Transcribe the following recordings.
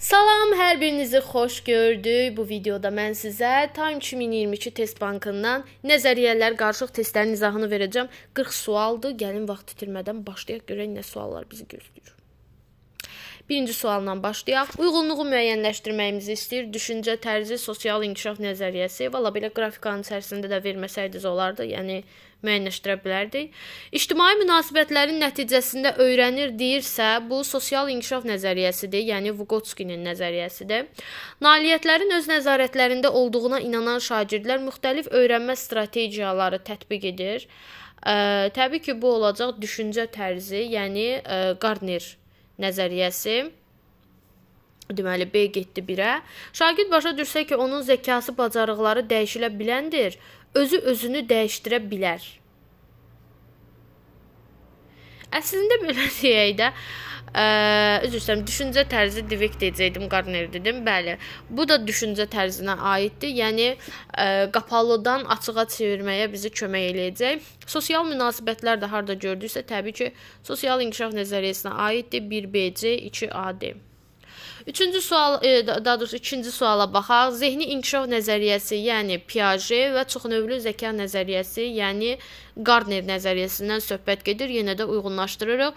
Salam, hər birinizi xoş gördük. Bu videoda mən sizə Time 2022 test bankından nəzəriyyələr qarışıq testlərin izahını verəcəm. 40 sualdır. Gəlin vaxt itirmədən başlayaq görək nə suallar bizi gözləyir. Birinci sualla başlayaq. Uyğunluğu müəyyənləşdirməyimizi istəyir. Düşüncə tərzi, sosial inkişaf nəzəriyyəsi və la belə qrafikanın içərisində də verməsəydiniz olardı. Yəni müəyyənləşdirə bilərdik. İctimai münasibətlərin nəticəsində öyrənir deyirsə, bu sosial inkişaf nəzəriyyəsidir, yəni Vygotskinin nəzəriyyəsidir. Nailiyyətlərin öz nəzarətlərində olduğuna inanan şagirdlər müxtəlif öyrənmə strategiyaları tətbiq edir. Ə, təbii ki, bu olacaq düşüncə tərzi, yəni ə, Gardner nəzəriyyəsi. Deməli B getdi 1-ə. Şagird başa düşsə ki, onun zəkası, bacarıqları dəyişilə biləndir özü özünü dəyişdirə bilər. Əslində belə deyək də, ə, üzr istəyirəm, düşüncə tərzi Divik deyəcəydim, Gardner dedim. Bəli, bu da düşüncə tərzinə aiddir. Yəni ə, qapalıdan açığa çevirməyə bizi kömək eləyəcək. Sosial münasibətlər də harda gördüksə, təbii ki, sosial inkişaf nəzəriyyəsinə aiddir. 1BC, 2AD. Üçüncü sual, e, daha doğrusu ikinci suala baxaq. Zehni inkişaf nəzəriyyəsi, yəni Piaget və çoxnövlü zəka nəzəriyyəsi, yəni Gardner nəzəriyyəsindən söhbət gedir. Yenə də uyğunlaşdırırıq.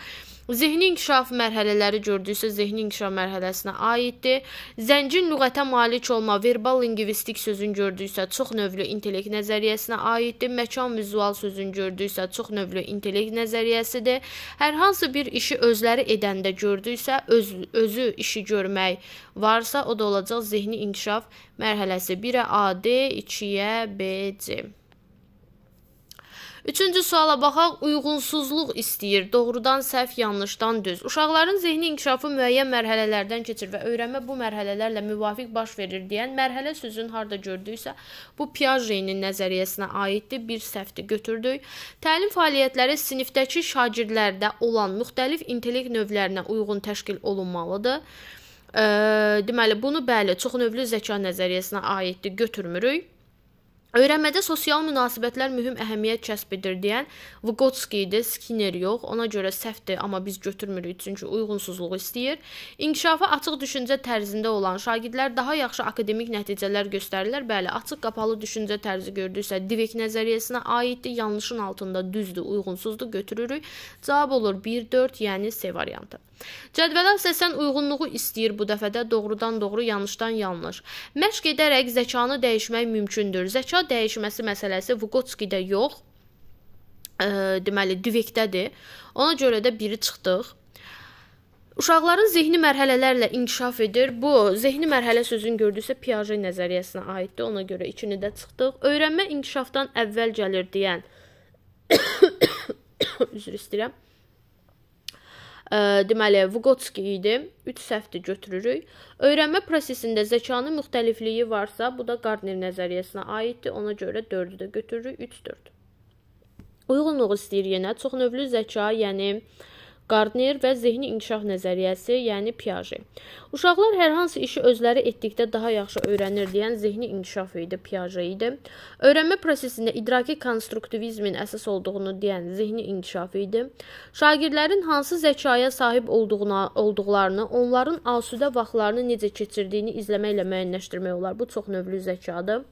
Zehni inkişaf mərhələləri gördüyüsə zehni inkişaf mərhələsinə aiddir. Zəngin lüğətə malik olma, verbal lingvistik sözün gördüyüsə çox növlü intellekt nəzəriyyəsinə aiddir. Məkan vizual sözün gördüyüsə çox növlü intellekt nəzəriyyəsidir. Hər hansı bir işi özləri edəndə gördüysə, öz özü işi görmək varsa, o da olacaq zehni inkişaf mərhələsi 1-ə AD, 2-yə BC. Üçüncü suala baxaq, uyğunsuzluq istəyir. Doğrudan səhv, yanlışdan düz. Uşaqların zehni inkişafı müəyyən mərhələlərdən keçir və öyrənmə bu mərhələlərlə müvafiq baş verir deyən mərhələ sözün harda gördüysə, bu Piaget-in nəzəriyyəsinə aiddir. Bir səhvdir götürdük. Təlim fəaliyyətləri sinifdəki şagirdlərdə olan müxtəlif intellekt növlərinə uyğun təşkil olunmalıdır. Ə, deməli bunu bəli, çoxnövlü zəka nəzəriyyəsinə aiddir götürmürük. Öyrənmədə sosial münasibətlər mühüm əhəmiyyət kəsb edir deyən Vygotski idi, Skinner yox. Ona görə səhvdir, amma biz götürmürük çünki uyğunsuzluğu istəyir. İnkişafa açıq düşüncə tərzində olan şagirdlər daha yaxşı akademik nəticələr göstərirlər. Bəli, açıq-qapalı düşüncə tərzi gördüksə Divek nəzəriyyəsinə aiddir. Yanlışın altında düzdür, uyğunsuzdur götürürük. Cavab olur 1-4, yəni C variantı. Cədvələ əsasən uyğunluğu istəyir bu dəfədə doğrudan-doğru yanlışdan yanlış. Məşq edərək zəkanı dəyişmək mümkündür. Zəka dəyişməsi məsələsi Vukotskidə yox, ə, e, deməli Dvekdədir. Ona görə də biri çıxdıq. Uşaqların zehni mərhələlərlə inkişaf edir. Bu zehni mərhələ sözünü gördüsə Piaget nəzəriyyəsinə aiddir. Ona görə ikini də çıxdıq. Öyrənmə inkişafdan əvvəl gəlir deyən üzr istəyirəm deməli Vugotski idi. 3 səhvdir götürürük. Öyrənmə prosesində zəkanın müxtəlifliyi varsa, bu da Gardner nəzəriyyəsinə aiddir. Ona görə 4-ü də götürürük, 3-dür. Uyğunluq istəyir yenə. Çoxnövlü zəka, yəni Gardner və zehni inkişaf nəzəriyyəsi, yəni Piaget. Uşaqlar hər hansı işi özləri etdikdə daha yaxşı öyrənir deyən zehni inkişaf idi, Piaget idi. Öyrənmə prosesində idraki konstruktivizmin əsas olduğunu deyən zehni inkişaf idi. Şagirdlərin hansı zəkaya sahib olduğuna, olduqlarını, onların asudə vaxtlarını necə keçirdiyini izləməklə müəyyənləşdirmək olar. Bu çox növlü zəkadır.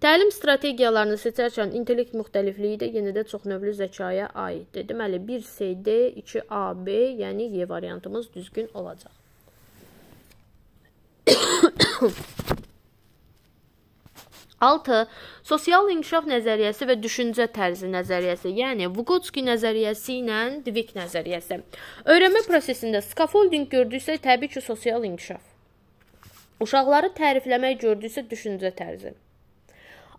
Təlim strategiyalarını seçərkən intellekt müxtəlifliyi də yenə də çoxnövlü zəkaya aiddir. Deməli 1CD, 2AB, yəni Y variantımız düzgün olacaq. Altı, Sosial inkişaf nəzəriyyəsi və düşüncə tərzi nəzəriyyəsi, yəni Vygotsky nəzəriyyəsi ilə Dvik nəzəriyyəsi. Öyrənmə prosesində scaffolding gördüksə, təbii ki, sosial inkişaf. Uşaqları tərifləmək gördüksə, düşüncə tərzi.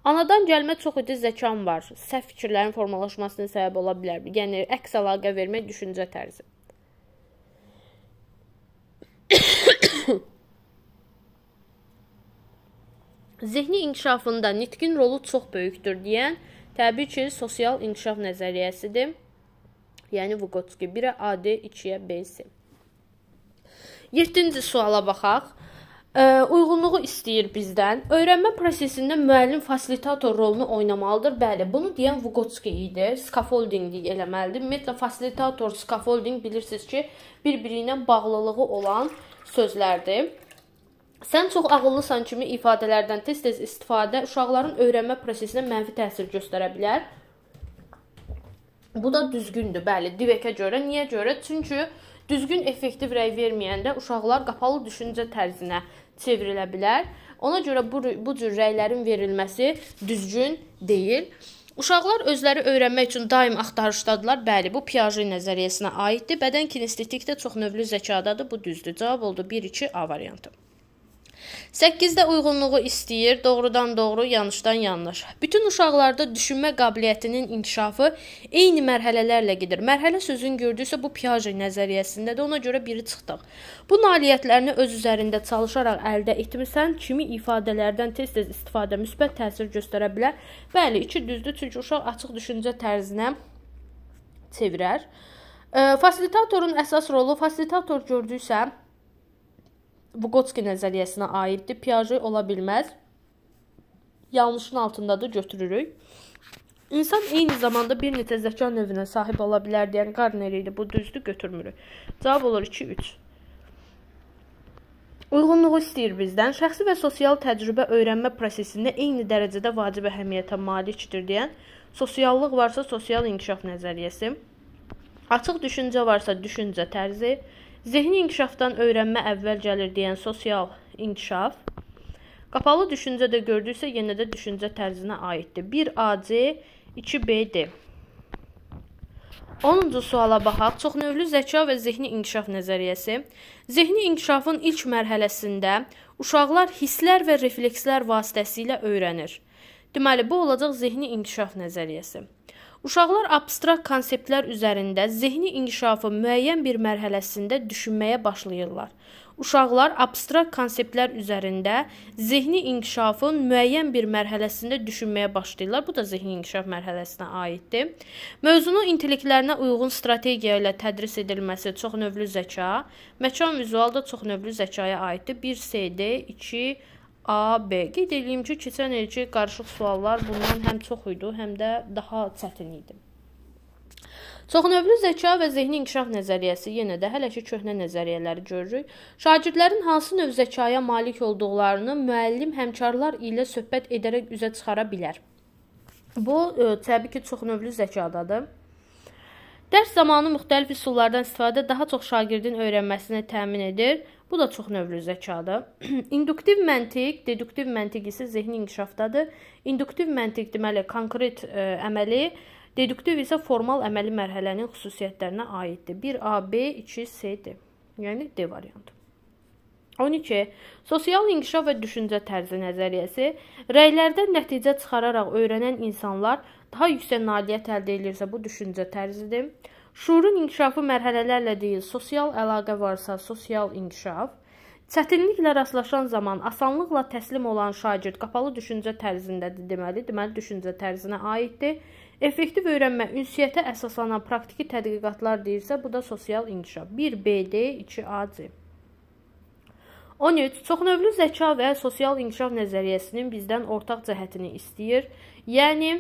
Anadan gəlmə çox idi zəkan var. Səhv fikirlərin formalaşmasına səbəb ola bilər. Yəni əks əlaqə vermək düşüncə tərzi. Zehni inkişafında nitqin rolu çox böyükdür deyən təbii ki, sosial inkişaf nəzəriyyəsidir. Yəni Vygotsky 1-ə AD, 2-yə BC. 7-ci suala baxaq ə, uyğunluğu istəyir bizdən. Öyrənmə prosesində müəllim fasilitator rolunu oynamalıdır. Bəli, bunu deyən Vugotski idi. Scaffolding eləməlidir. Ümumiyyətlə fasilitator, scaffolding bilirsiniz ki, bir-birinə bağlılığı olan sözlərdir. Sən çox ağıllısan kimi ifadələrdən tez-tez istifadə uşaqların öyrənmə prosesinə mənfi təsir göstərə bilər. Bu da düzgündür. Bəli, Divekə görə. Niyə görə? Çünki Düzgün effektiv rəy verməyəndə uşaqlar qapalı düşüncə tərzinə çevrilə bilər. Ona görə bu bu cür rəylərin verilməsi düzgün deyil. Uşaqlar özləri öyrənmək üçün daim axtarışdadılar. Bəli, bu Piaget nəzəriyyəsinə aiddir. Bədən kinestetik də çox növlü zəkadadır. Bu düzdür. Cavab oldu 1 2 A variantı. 8-də uyğunluğu istəyir, doğrudan doğru, yanlışdan yanlış. Bütün uşaqlarda düşünmə qabiliyyətinin inkişafı eyni mərhələlərlə gedir. Mərhələ sözün gördüysə bu Piaget nəzəriyyəsində də ona görə biri çıxdıq. Bu nailiyyətlərini öz üzərində çalışaraq əldə etmirsən, kimi ifadələrdən tez-tez istifadə müsbət təsir göstərə bilər. Bəli, iki düzdür, çünki uşaq açıq düşüncə tərzinə çevirər. E, fasilitatorun əsas rolu fasilitator gördüysə Vyqotski nəzəriyyəsinə aiddir. Piaje ola bilməz. Yanlışın altındadır, götürürük. İnsan eyni zamanda bir neçə zəka növünə sahib ola bilər deyən Qarner idi. Bu düzdür, götürmürük. Cavab olur 2-3. Uyğunluğu istəyir bizdən. Şəxsi və sosial təcrübə öyrənmə prosesində eyni dərəcədə vacib əhəmiyyətə malikdir deyən sosiallıq varsa sosial inkişaf nəzəriyyəsi, açıq düşüncə varsa düşüncə tərzi, Zehni inkişafdan öyrənmə əvvəl gəlir deyən sosial inkişaf qapalı düşüncə də gördüksə, yenə də düşüncə tərzinə aiddir. 1AC, 2BD. 10-cu suala baxaq. Çoxnövlü zəka və zehni inkişaf nəzəriyyəsi. Zehni inkişafın ilk mərhələsində uşaqlar hisslər və reflekslər vasitəsilə öyrənir. Deməli, bu olacaq zehni inkişaf nəzəriyyəsi. Uşaqlar abstrakt konseptlər üzərində zehni inkişafı müəyyən bir mərhələsində düşünməyə başlayırlar. Uşaqlar abstrakt konseptlər üzərində zehni inkişafın müəyyən bir mərhələsində düşünməyə başlayırlar. Bu da zehni inkişaf mərhələsinə aiddir. Mövzunun intellektlərinə uyğun strategiya ilə tədris edilməsi çoxnövlü zəka, məkan vizual da çoxnövlü zəkaya aiddir. 1 CD, 2 A, B. Qeyd edeyim ki, keçən ilki qarışıq suallar bundan həm çox idi, həm də daha çətin idi. Çoxnövlü zəka və zehni inkişaf nəzəriyyəsi yenə də hələ ki köhnə nəzəriyyələri görürük. Şagirdlərin hansı növ zəkaya malik olduqlarını müəllim həmkarlar ilə söhbət edərək üzə çıxara bilər. Bu ə, e, təbii ki, çoxnövlü zəkadadır. Dərs zamanı müxtəlif üsullardan istifadə daha çox şagirdin öyrənməsini təmin edir. Bu da çox növlü zəkadır. induktiv məntiq, deduktiv məntiq isə zehni inkişafdadır. İnduktiv məntiq deməli konkret ə, e, əməli, deduktiv isə formal əməli mərhələnin xüsusiyyətlərinə aiddir. 1A, B, 2C-dir. Yəni D variantı. 12. Sosial inkişaf və düşüncə tərzi nəzəriyyəsi rəylərdən nəticə çıxararaq öyrənən insanlar daha yüksək nailiyyət əldə edirsə, bu düşüncə tərzidir. Şuurun inkişafı mərhələlərlə deyil, sosial əlaqə varsa, sosial inkişaf. Çətinliklə rastlaşan zaman asanlıqla təslim olan şagird qapalı düşüncə tərzindədir deməli. Deməli düşüncə tərzinə aiddir. Effektiv öyrənmə ünsiyyətə əsaslanan praktiki tədqiqatlar deyirsə, bu da sosial inkişaf. 1BD, 2AC. 13. Çoxnövlü zəka və sosial inkişaf nəzəriyyəsinin bizdən ortaq cəhətini istəyir. Yəni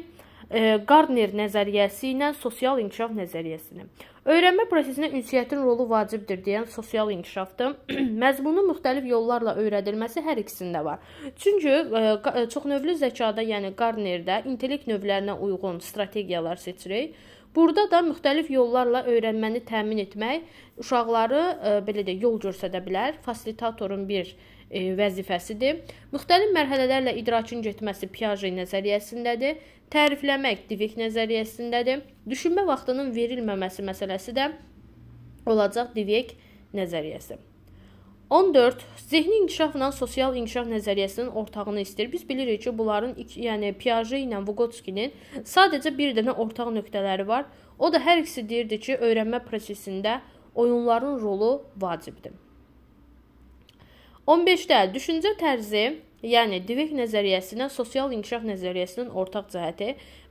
Gardner nəzəriyyəsi ilə sosial inkişaf nəzəriyyəsinə. Öyrənmə prosesində ünsiyyətin rolu vacibdir deyən sosial inkişafdır. Məzmunun müxtəlif yollarla öyrədilməsi hər ikisində var. Çünki ə, çoxnövlü zəkada, yəni Gardnerdə intellekt növlərinə uyğun strategiyalar seçirik. Burada da müxtəlif yollarla öyrənməni təmin etmək uşaqları ə, belə də yol göstərə bilər. Fasilitatorun bir vəzifəsidir. Müxtəlif mərhələlərlə idrakın getməsi Piaget nəzəriyyəsindədir. Tərifləmək divik nəzəriyyəsindədir. Düşünmə vaxtının verilməməsi məsələsi də olacaq divik nəzəriyyəsi. 14. Zehni inkişafla sosial inkişaf nəzəriyyəsinin ortağını istəyir. Biz bilirik ki, bunların, yəni Piaget ilə Vygotskinin sadəcə bir dənə ortaq nöqtələri var. O da hər ikisi deyirdi ki, öyrənmə prosesində oyunların rolu vacibdir. 15-də düşüncə tərzi Yəni Dweck nəzəriyyəsinə sosial inkişaf nəzəriyyəsinin ortaq cəhəti.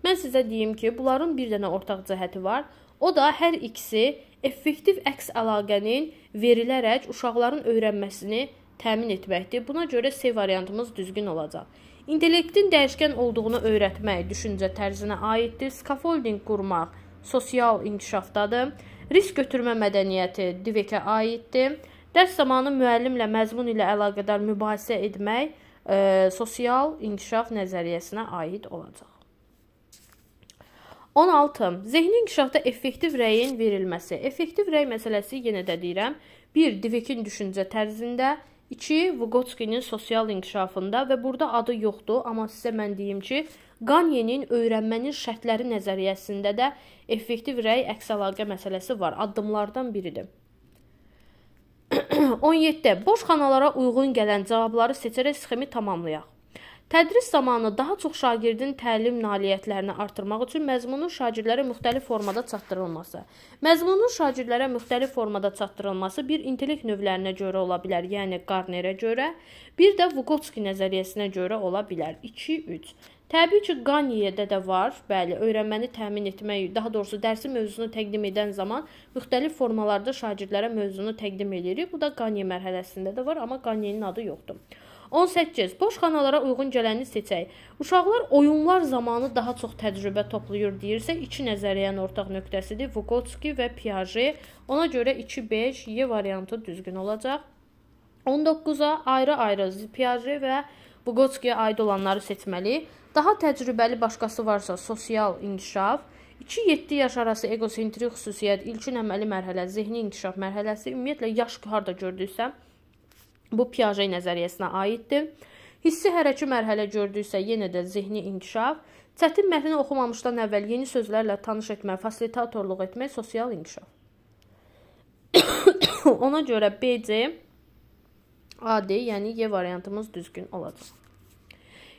Mən sizə deyim ki, bunların bir dənə ortaq cəhəti var. O da hər ikisi effektiv əks əlaqənin verilərək uşaqların öyrənməsini təmin etməkdir. Buna görə C variantımız düzgün olacaq. İntellektin dəyişkən olduğunu öyrətmək düşüncə tərzinə aiddir. Scaffolding qurmaq sosial inkişafdadır. Risk götürmə mədəniyyəti Dweckə aiddir. Dərs zamanı müəllimlə məzmun ilə əlaqədar mübahisə etmək e, sosial inkişaf nəzəriyyəsinə aid olacaq. 16. Zehni inkişafda effektiv rəyin verilməsi. Effektiv rəy məsələsi yenə də deyirəm, 1. Divikin düşüncə tərzində, 2. Vygotskyinin sosial inkişafında və burada adı yoxdur, amma sizə mən deyim ki, Qanyenin öyrənmənin şərtləri nəzəriyyəsində də effektiv rəy əks əlaqə məsələsi var, addımlardan biridir. 17. Boş xanalara uyğun gələn cavabları seçərək sxemi tamamlayaq. Tədris zamanı daha çox şagirdin təlim nailiyyətlərini artırmaq üçün məzmunun şagirdlərə müxtəlif formada çatdırılması. Məzmunun şagirdlərə müxtəlif formada çatdırılması bir intellekt növlərinə görə ola bilər, yəni Qarnerə görə, bir də Vukotski nəzəriyyəsinə görə ola bilər. 2 3. Təbii ki, qan yeyədə də var. Bəli, öyrənməni təmin etmək, daha doğrusu dərsi mövzunu təqdim edən zaman müxtəlif formalarda şagirdlərə mövzunu təqdim edirik. Bu da qan yeyə mərhələsində də var, amma qan yeyin adı yoxdur. 18. Boş xanalara uyğun gələni seçək. Uşaqlar oyunlar zamanı daha çox təcrübə toplayır deyirsə, iki nəzəriyyənin ortaq nöqtəsidir. Vukotski və Piaget. Ona görə 2-5 Y variantı düzgün olacaq. 19-a ayrı-ayrı Piaget və Piaget Buqotskiyə aid olanları seçməli. Daha təcrübəli başqası varsa sosial inkişaf, 2-7 yaş arası egosentrik xüsusiyyət, ilkin əməli mərhələ, zehni inkişaf mərhələsi, ümumiyyətlə yaş harda gördüksə, bu Piaget nəzəriyyəsinə aiddir. Hissi hərəki mərhələ gördüksə, yenə də zehni inkişaf, çətin mətni oxumamışdan əvvəl yeni sözlərlə tanış etmə, fasilitatorluq etmək, sosial inkişaf. Ona görə BC adi, yəni Y variantımız düzgün olacaq.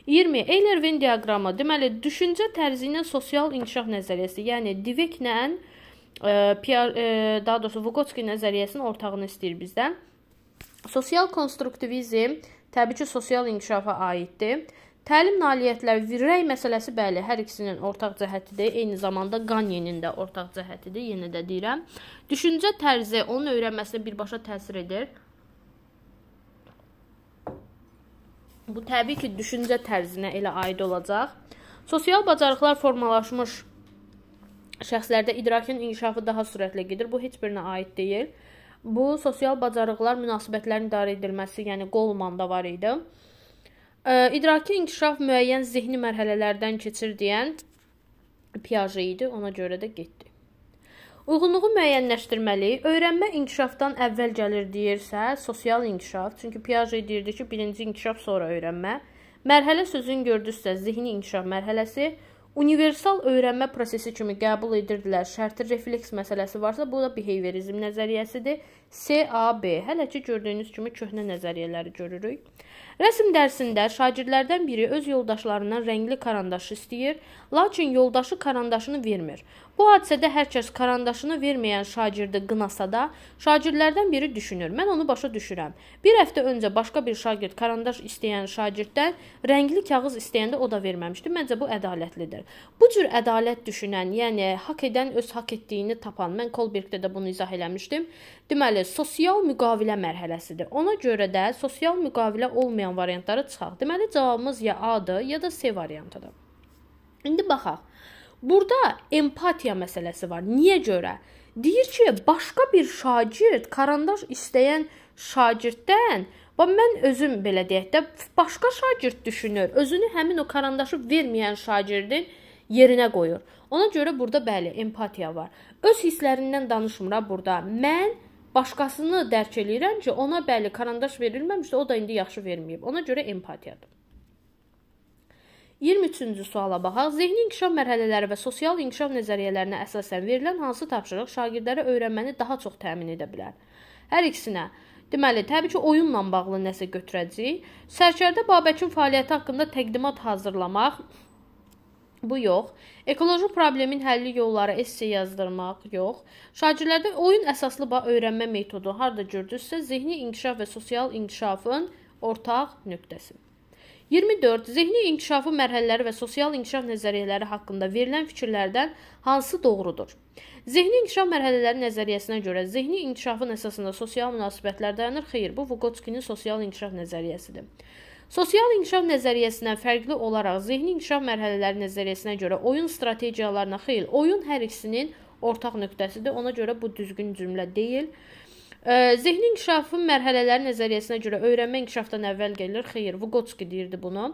20. Eyler-Venn diaqramı. Deməli, düşüncə tərzi ilə sosial inkişaf nəzəriyyəsi, yəni Dweck ilə e, Pierre, e, daha doğrusu Vygotsky nəzəriyyəsinin ortağını istəyir bizdən. Sosial konstruktivizm təbii ki, sosial inkişafa aiddir. Təlim nailiyyətləri, virrey məsələsi bəli, hər ikisinin ortaq cəhətidir. Eyni zamanda Qanyenin də ortaq cəhətidir, yenə də deyirəm. Düşüncə tərzi onun öyrənməsinə birbaşa təsir edir. Bu təbii ki, düşüncə tərzinə elə aid olacaq. Sosial bacarıqlar formalaşmış şəxslərdə idrakin inkişafı daha sürətlə gedir. Bu heç birinə aid deyil. Bu sosial bacarıqlar münasibətlərin idarə edilməsi, yəni Qolmanda var idi. İdraki inkişaf müəyyən zehni mərhələlərdən keçir deyən Piaget idi. Ona görə də getdi. Uyğunluğu müəyyənləşdirməli, öyrənmə inkişafdan əvvəl gəlir deyirsə, sosial inkişaf, çünki Piaget deyirdi ki, birinci inkişaf sonra öyrənmə. Mərhələ sözün gördüsə, zehni inkişaf mərhələsi universal öyrənmə prosesi kimi qəbul edirdilər. Şərti refleks məsələsi varsa, bu da behaviorizm nəzəriyyəsidir. CAB. Hələ ki gördüyünüz kimi köhnə nəzəriyyələri görürük. Rəsm dərsində şagirdlərdən biri öz yoldaşlarından rəngli karandaşı istəyir, lakin yoldaşı karandaşını vermir. Bu hadisədə hər kəs karandaşını verməyən şagirdi qınasa da, şagirdlərdən biri düşünür: "Mən onu başa düşürəm. Bir həftə öncə başqa bir şagird karandaş istəyən şagirddən rəngli kağız istəyəndə o da verməmişdi. Məncə bu ədalətlidir." Bu cür ədalət düşünən, yəni haqq edən öz haqq etdiyini tapan, mən Kolbergdə də bunu izah eləmişdim. Deməli, sosial müqavilə mərhələsidir. Ona görə də sosial müqavilə olmayan variantları çıxaq. Deməli cavabımız ya A-dır, ya da C variantıdır. İndi baxaq. Burada empatiya məsələsi var. Niyə görə? Deyir ki, başqa bir şagird karandaş istəyən şagirddən Və mən özüm belə deyək də başqa şagird düşünür, özünü həmin o karandaşı verməyən şagirdin yerinə qoyur. Ona görə burada bəli, empatiya var. Öz hisslərindən danışmır burada. Mən başqasını dərk eləyirəm ki, ona bəli karandaş verilməmişdi, o da indi yaxşı verməyib. Ona görə empatiyadır. 23-cü suala baxaq. Zehni inkişaf mərhələləri və sosial inkişaf nəzəriyyələrinə əsasən verilən hansı tapşırıq şagirdlərə öyrənməni daha çox təmin edə bilər? Hər ikisinə Deməli, təbii ki, oyunla bağlı nəsə götürəcəyik. Sərkərdə Babəkin fəaliyyəti haqqında təqdimat hazırlamaq, Bu yox. Ekoloji problemin həlli yolları esse yazdırmaq yox. Şagirdlərdə oyun əsaslı bağ öyrənmə metodu harda gördünüzsə, zehni inkişaf və sosial inkişafın ortaq nöqtəsi. 24. Zehni inkişafı mərhələləri və sosial inkişaf nəzəriyyələri haqqında verilən fikirlərdən hansı doğrudur? Zehni inkişaf mərhələləri nəzəriyyəsinə görə zehni inkişafın əsasında sosial münasibətlər dayanır. Xeyr, bu Vygotskyinin sosial inkişaf nəzəriyyəsidir. Sosial inkişaf nəzəriyyəsindən fərqli olaraq zehni inkişaf mərhələləri nəzəriyyəsinə görə oyun strategiyalarına xeyl, oyun hər ikisinin ortaq nöqtəsidir. Ona görə bu düzgün cümlə deyil. Zehni inkişafın mərhələləri nəzəriyyəsinə görə öyrənmə inkişafdan əvvəl gəlir. Xeyr, Vygotsky deyirdi bunu.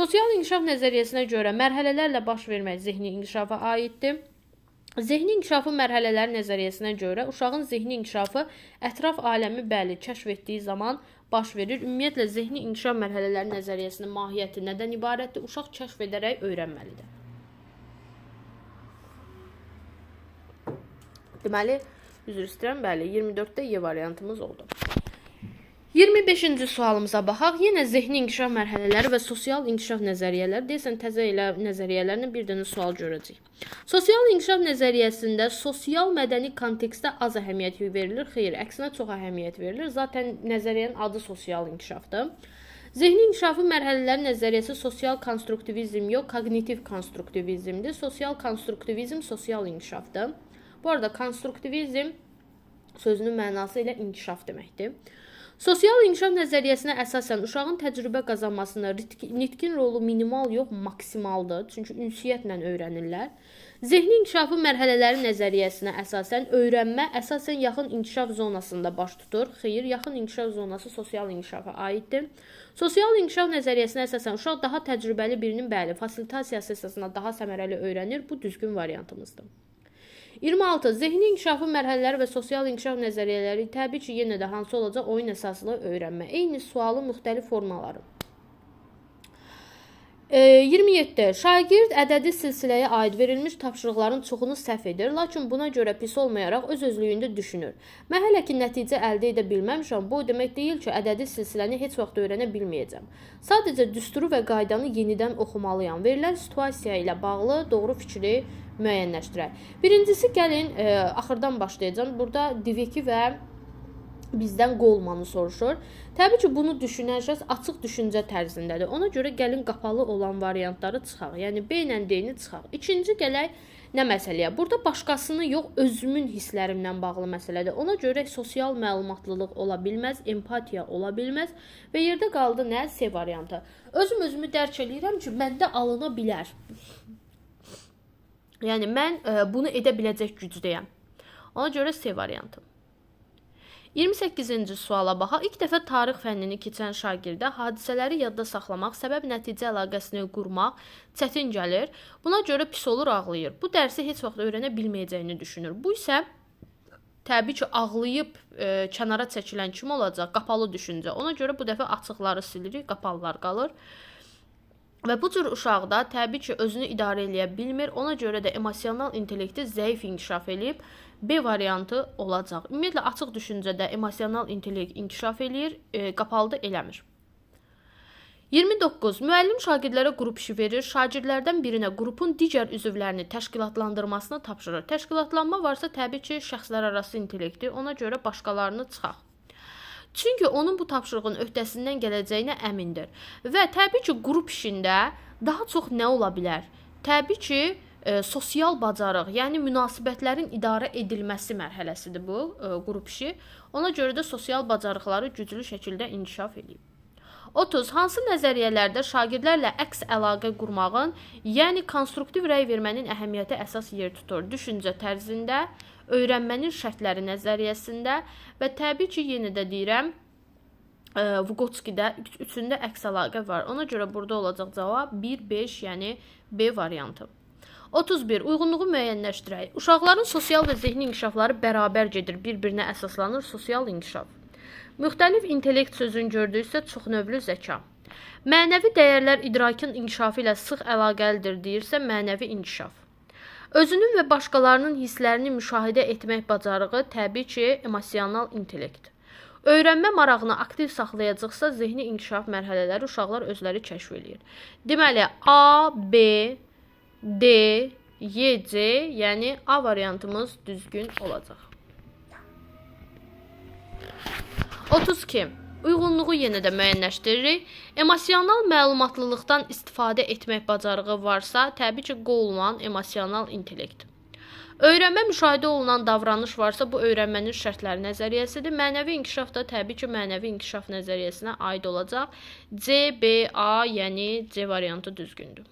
Sosial inkişaf nəzəriyyəsinə görə mərhələlərlə baş vermək zehni inkişafa aiddir. Zehni inkişafı mərhələləri nəzəriyyəsinə görə uşağın zehni inkişafı ətraf aləmi bəli kəşf etdiyi zaman baş verir. Ümumiyyətlə zehni inkişaf mərhələləri nəzəriyyəsinin mahiyyəti nədən ibarətdir? Uşaq kəşf edərək öyrənməlidir. Deməli, üzr istəyirəm, bəli, 24-də E variantımız oldu. 25-ci sualımıza baxaq. Yenə zehni inkişaf mərhələləri və sosial inkişaf nəzəriyyələri. Deyəsən təzə elə nəzəriyyələrindən bir dənə sual görəcəyik. Sosial inkişaf nəzəriyyəsində sosial mədəni kontekstdə az əhəmiyyət verilir. Xeyr, əksinə çox əhəmiyyət verilir. Zaten nəzəriyyənin adı sosial inkişafdır. Zehni inkişafı mərhələləri nəzəriyyəsi sosial konstruktivizm yox, kognitiv konstruktivizmdir. Sosial konstruktivizm sosial inkişafdır. Bu arada konstruktivizm sözünün mənası ilə inkişaf deməkdir. Sosial inkişaf nəzəriyyəsinə əsasən uşağın təcrübə qazanmasına nitqin rolu minimal yox, maksimaldır. Çünki ünsiyyətlə öyrənirlər. Zehni inkişafı mərhələləri nəzəriyyəsinə əsasən öyrənmə əsasən yaxın inkişaf zonasında baş tutur. Xeyr, yaxın inkişaf zonası sosial inkişafa aiddir. Sosial inkişaf nəzəriyyəsinə əsasən uşaq daha təcrübəli birinin bəli, fasilitasiyası əsasında daha səmərəli öyrənir. Bu düzgün variantımızdır. 26. Zehni inkişafı mərhələləri və sosial inkişaf nəzəriyyələri təbii ki, yenə də hansı olacaq oyun əsaslı öyrənmə. Eyni sualın müxtəlif formaları. 27. Şagird ədədi silsiləyə aid verilmiş tapşırıqların çoxunu səhv edir, lakin buna görə pis olmayaraq öz özlüyündə düşünür. Mən hələ ki nəticə əldə edə bilməmişəm, bu o demək deyil ki, ədədi silsiləni heç vaxt öyrənə bilməyəcəm. Sadəcə düsturu və qaydanı yenidən oxumalıyam. Verilən situasiya ilə bağlı doğru fikri müəyyənləşdirək. Birincisi gəlin, ə, e, axırdan başlayacağam. Burada diviki və bizdən qolmanı soruşur. Təbii ki, bunu düşünən şəxs açıq düşüncə tərzindədir. Ona görə gəlin qapalı olan variantları çıxaq. Yəni B ilə D-ni çıxaq. İkinci gələk nə məsələyə? Burada başqasını yox, özümün hisslərimlə bağlı məsələdir. Ona görə sosial məlumatlılıq ola bilməz, empatiya ola bilməz və yerdə qaldı nə? C variantı. Özüm özümü dərk eləyirəm ki, məndə alına bilər. Yəni mən ə, e, bunu edə biləcək gücdəyəm. Ona görə C variantı. 28-ci suala baxaq. İlk dəfə tarix fənnini keçən şagirdə hadisələri yadda saxlamaq, səbəb-nəticə əlaqəsini qurmaq çətin gəlir. Buna görə pis olur, ağlayır. Bu dərsi heç vaxt öyrənə bilməyəcəyini düşünür. Bu isə təbii ki, ağlayıb e, kənara çəkilən kim olacaq? Qapalı düşüncə. Ona görə bu dəfə açıqları silirik, qapalılar qalır. Və bu cür uşaqda təbii ki, özünü idarə eləyə bilmir. Ona görə də emosional intellekti zəif inkişaf eləyib B variantı olacaq. Ümumiyyətlə açıq düşüncədə emosional intellekt inkişaf eləyir, e, qapalıda eləmir. 29. Müəllim şagirdlərə qrup işi verir. Şagirdlərdən birinə qrupun digər üzvlərini təşkilatlandırmasını tapşırır. Təşkilatlanma varsa təbii ki, şəxslər arası intellekti, ona görə başqalarını çıxaq. Çünki onun bu tapşırığın öhdəsindən gələcəyinə əmindir. Və təbii ki, qrup işində daha çox nə ola bilər? Təbii ki, e, sosial bacarıq, yəni münasibətlərin idarə edilməsi mərhələsidir bu e, qrup işi. Ona görə də sosial bacarıqları güclü şəkildə inkişaf edib. 30. Hansı nəzəriyyələrdə şagirdlərlə əks əlaqə qurmağın, yəni konstruktiv rəy vermənin əhəmiyyəti əsas yer tutur? Düşüncə tərzində, öyrənmənin şərtləri nəzəriyyəsində və təbii ki, yenə də deyirəm, e, Vugotskidə üçündə əks əlaqə var. Ona görə burada olacaq cavab 1-5, yəni B variantı. 31. Uyğunluğu müəyyənləşdirək. Uşaqların sosial və zehni inkişafları bərabər gedir, bir-birinə əsaslanır sosial inkişaf. Müxtəlif intellekt sözün gördüyüsə çoxnövlü zəka. Mənəvi dəyərlər idrakin inkişafı ilə sıx əlaqəlidir deyirsə mənəvi inkişaf. Özünün və başqalarının hisslərini müşahidə etmək bacarığı təbii ki, emosional intellekt. Öyrənmə marağını aktiv saxlayacaqsa, zehni inkişaf mərhələləri uşaqlar özləri kəşf eləyir. Deməli, A, B, D, Y, C, yəni A variantımız düzgün olacaq. 32. Uyğunluğu yenə də müəyyənləşdiririk. Emosional məlumatlılıqdan istifadə etmək bacarığı varsa, təbii ki, qoyulan emosional intellekt. Öyrənmə müşahidə olunan davranış varsa, bu öyrənmənin şərtləri nəzəriyyəsidir. Mənəvi inkişaf da təbii ki, mənəvi inkişaf nəzəriyyəsinə aid olacaq. C, B, A, yəni C variantı düzgündür.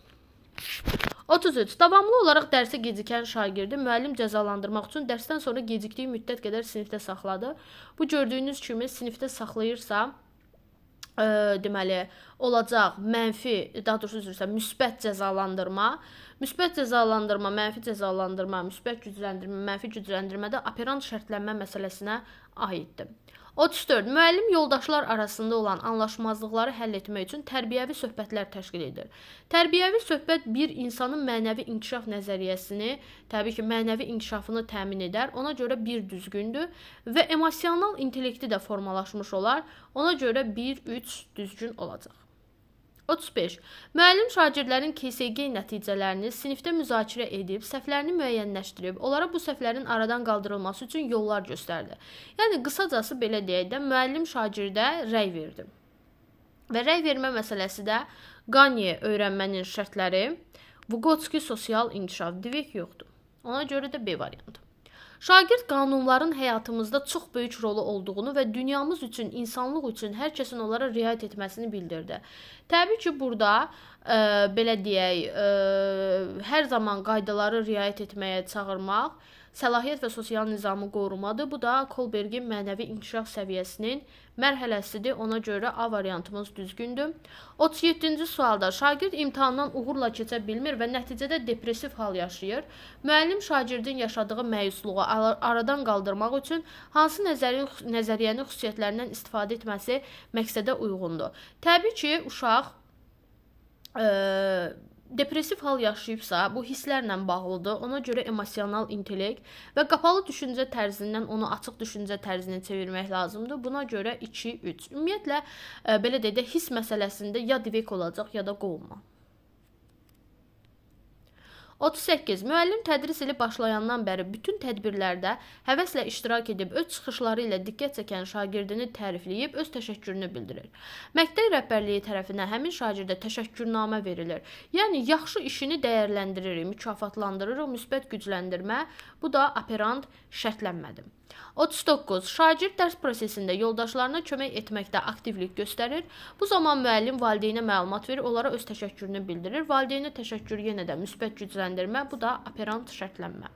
33. Davamlı olaraq dərsə gecikən şagirdi müəllim cəzalandırmaq üçün dərsdən sonra gecikdiyi müddət qədər sinifdə saxladı. Bu gördüyünüz kimi sinifdə saxlayırsa, ə, e, deməli olacaq mənfi, daha doğrusu üzrsə müsbət cəzalandırma, müsbət cəzalandırma, mənfi cəzalandırma, müsbət gücləndirmə, mənfi gücləndirmə də operant şərtlənmə məsələsinə aiddir. 34. Müəllim yoldaşlar arasında olan anlaşmazlıqları həll etmək üçün tərbiyəvi söhbətlər təşkil edir. Tərbiyəvi söhbət bir insanın mənəvi inkişaf nəzəriyyəsini, təbii ki, mənəvi inkişafını təmin edər. Ona görə bir düzgündür və emosional intellekti də formalaşmış olar. Ona görə 1 3 düzgün olacaq. 35. Müəllim şagirdlərin KSG nəticələrini sinifdə müzakirə edib, səhvlərini müəyyənləşdirib, onlara bu səhvlərin aradan qaldırılması üçün yollar göstərdi. Yəni qısacası belə deyək də, müəllim şagirdə rəy verdi. Və rəy vermə məsələsi də Qanye öyrənmənin şərtləri, Vugotski sosial inkişaf, Dvik yoxdur. Ona görə də B variantı. Şagird qanunların həyatımızda çox böyük rolu olduğunu və dünyamız üçün, insanlıq üçün hər kəsin onlara riayət etməsini bildirdi. Təbii ki, burada ə, e, belə deyək, ə, e, hər zaman qaydalara riayət etməyə çağırmaq səlahiyyət və sosial nizamı qorumadır. Bu da Kolbergin mənəvi inkişaf səviyyəsinin mərhələsidir. Ona görə A variantımız düzgündür. 37-ci sualda şagird imtahandan uğurla keçə bilmir və nəticədə depressiv hal yaşayır. Müəllim şagirdin yaşadığı məyusluğu aradan qaldırmaq üçün hansı nəzəri nəzəriyyənin xüsusiyyətlərindən istifadə etməsi məqsədə uyğundur? Təbii ki, uşaq ə, depressiv hal yaşayıbsa, bu hisslərlə bağlıdır. Ona görə emosional intellekt və qapalı düşüncə tərzindən onu açıq düşüncə tərzinə çevirmək lazımdır. Buna görə 2 3. Ümumiyyətlə e, belə deyək də hiss məsələsində ya divek olacaq, ya da qovma. 38. Müəllim tədris ili başlayandan bəri bütün tədbirlərdə həvəslə iştirak edib, öz çıxışları ilə diqqət çəkən şagirdini tərifləyib öz təşəkkürünü bildirir. Məktəb rəhbərliyi tərəfindən həmin şagirdə təşəkkürnamə verilir. Yəni yaxşı işini dəyərləndiririk, mükafatlandırırıq, müsbət gücləndirmə. Bu da operant şərtlənmədir. 39. Şagird dərs prosesində yoldaşlarına kömək etməkdə aktivlik göstərir. Bu zaman müəllim valideynə məlumat verir, onlara öz təşəkkürünü bildirir. Valideynə təşəkkür yenə də müsbət gücləndirmə, bu da operant şərtlənmə.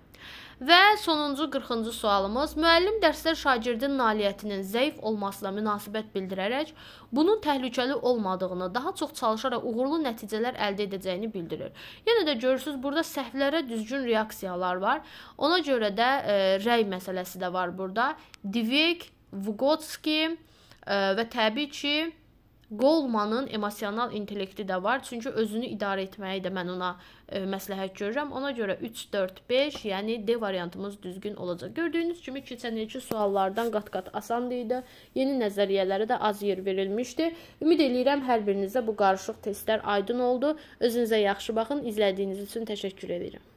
Və sonuncu 40-cı sualımız müəllim dərsdə şagirdin nailiyyətinin zəif olmasına münasibət bildirərək bunun təhlükəli olmadığını, daha çox çalışaraq uğurlu nəticələr əldə edəcəyini bildirir. Yenə də görürsüz, burada səhvlərə düzgün reaksiyalar var. Ona görə də e, rəy məsələsi də var burada. Divik, Vugotski e, və təbii ki, Goldmanın emosional intellekti də var, çünki özünü idarə etməyi də mən ona ə, e, məsləhət görürəm. Ona görə 3 4 5, yəni D variantımız düzgün olacaq. Gördüyünüz kimi keçən ilki suallardan qat-qat asan idi. Yeni nəzəriyyələrə də az yer verilmişdi. Ümid eləyirəm hər birinizə bu qarışıq testlər aydın oldu. Özünüzə yaxşı baxın. İzlədiyiniz üçün təşəkkür edirəm.